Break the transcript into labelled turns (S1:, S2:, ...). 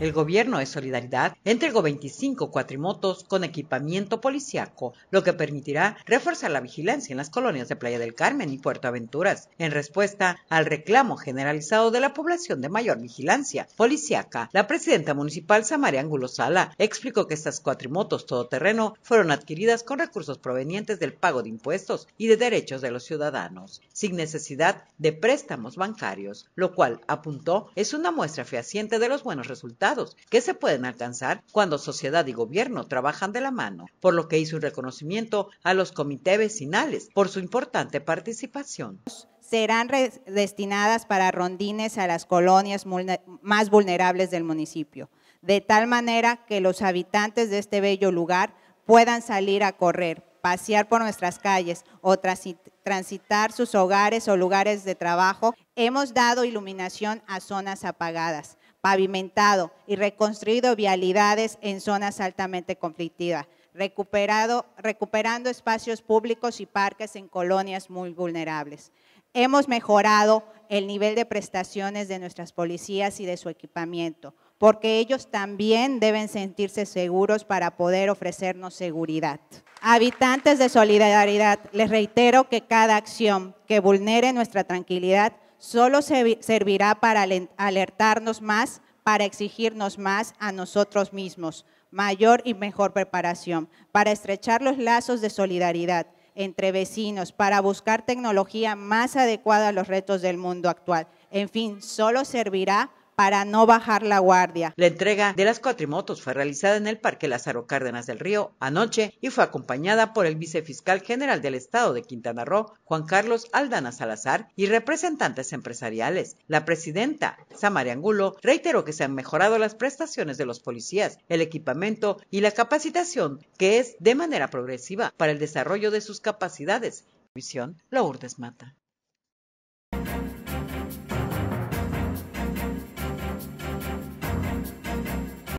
S1: El gobierno de Solidaridad entregó 25 cuatrimotos con equipamiento policiaco, lo que permitirá reforzar la vigilancia en las colonias de Playa del Carmen y Puerto Aventuras, en respuesta al reclamo generalizado de la población de mayor vigilancia policiaca. La presidenta municipal Samaria Angulo Sala explicó que estas cuatrimotos todoterreno fueron adquiridas con recursos provenientes del pago de impuestos y de derechos de los ciudadanos, sin necesidad de préstamos bancarios, lo cual, apuntó, es una muestra fehaciente de los buenos resultados que se pueden alcanzar cuando sociedad y gobierno trabajan de la mano, por lo que hizo un reconocimiento a los comités vecinales por su importante
S2: participación serán destinadas para rondines a las colonias más vulnerables del municipio, de tal manera que los habitantes de este bello lugar puedan salir a correr, pasear por nuestras calles o transitar sus hogares o lugares de trabajo. Hemos dado iluminación a zonas apagadas pavimentado y reconstruido vialidades en zonas altamente conflictivas, recuperado, recuperando espacios públicos y parques en colonias muy vulnerables. Hemos mejorado el nivel de prestaciones de nuestras policías y de su equipamiento, porque ellos también deben sentirse seguros para poder ofrecernos seguridad. Habitantes de Solidaridad, les reitero que cada acción que vulnere nuestra tranquilidad solo servirá para alertarnos más, para exigirnos más a nosotros mismos, mayor y mejor preparación, para estrechar los lazos de solidaridad entre vecinos, para buscar tecnología más adecuada a los retos del mundo actual. En fin, solo servirá para no bajar la guardia.
S1: La entrega de las cuatrimotos fue realizada en el Parque Lázaro Cárdenas del Río anoche y fue acompañada por el vicefiscal general del Estado de Quintana Roo, Juan Carlos Aldana Salazar, y representantes empresariales. La presidenta, Samaria Angulo, reiteró que se han mejorado las prestaciones de los policías, el equipamiento y la capacitación, que es de manera progresiva para el desarrollo de sus capacidades. Visión Lourdes Mata.